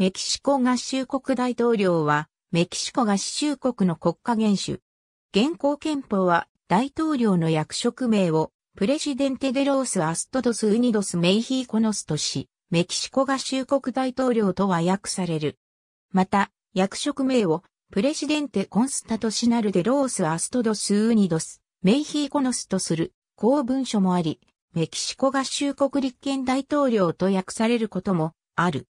メキシコ合衆国大統領は、メキシコ合衆国の国家元首。現行憲法は、大統領の役職名を、プレシデンテデロース・アストドス・ウニドス・メイヒーコノスとし、メキシコ合衆国大統領とは訳される。また、役職名を、プレシデンテ・コンスタトシナル・デロース・アストドス・ウニドス、メイヒーコノスとする、公文書もあり、メキシコ合衆国立憲大統領と訳されることもある。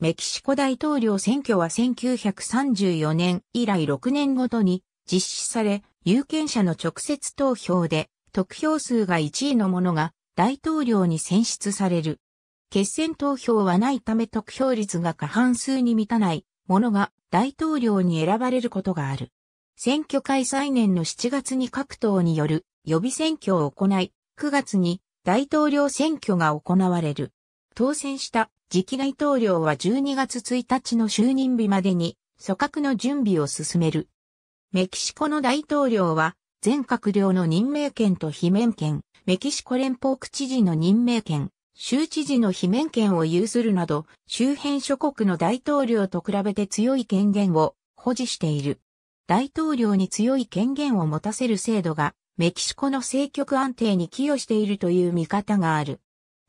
メキシコ大統領選挙は1934年以来6年ごとに実施され、有権者の直接投票で得票数が1位の者が大統領に選出される。決選投票はないため得票率が過半数に満たない者が大統領に選ばれることがある。選挙開催年の7月に各党による予備選挙を行い、9月に大統領選挙が行われる。当選した次期大統領は12月1日の就任日までに、組閣の準備を進める。メキシコの大統領は、全閣僚の任命権と罷免権、メキシコ連邦区知事の任命権、州知事の罷免権を有するなど、周辺諸国の大統領と比べて強い権限を保持している。大統領に強い権限を持たせる制度が、メキシコの政局安定に寄与しているという見方がある。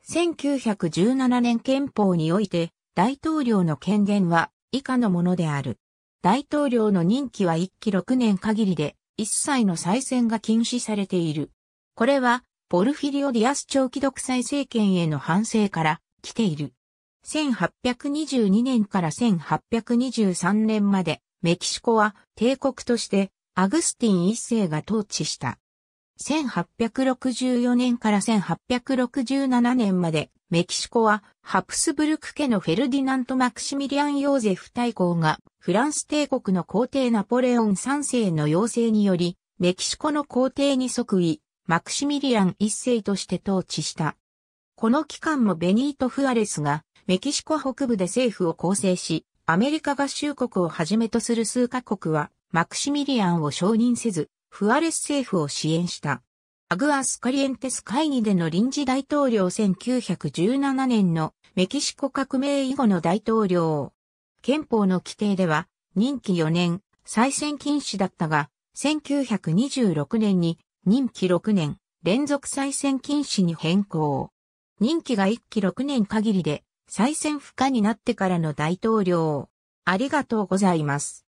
1917年憲法において、大統領の権限は以下のものである。大統領の任期は1期6年限りで、一切の再選が禁止されている。これは、ポルフィリオ・ディアス長期独裁政権への反省から来ている。1822年から1823年まで、メキシコは帝国としてアグスティン一世が統治した。1864年から1867年まで、メキシコは、ハプスブルク家のフェルディナント・マクシミリアン・ヨーゼフ大公が、フランス帝国の皇帝ナポレオン3世の要請により、メキシコの皇帝に即位、マクシミリアン1世として統治した。この期間もベニート・フアレスが、メキシコ北部で政府を構成し、アメリカ合衆国をはじめとする数カ国は、マクシミリアンを承認せず、フアレス政府を支援した。アグアスカリエンテス会議での臨時大統領1917年のメキシコ革命以後の大統領。憲法の規定では任期4年、再選禁止だったが、1926年に任期6年、連続再選禁止に変更。任期が1期6年限りで、再選不可になってからの大統領。ありがとうございます。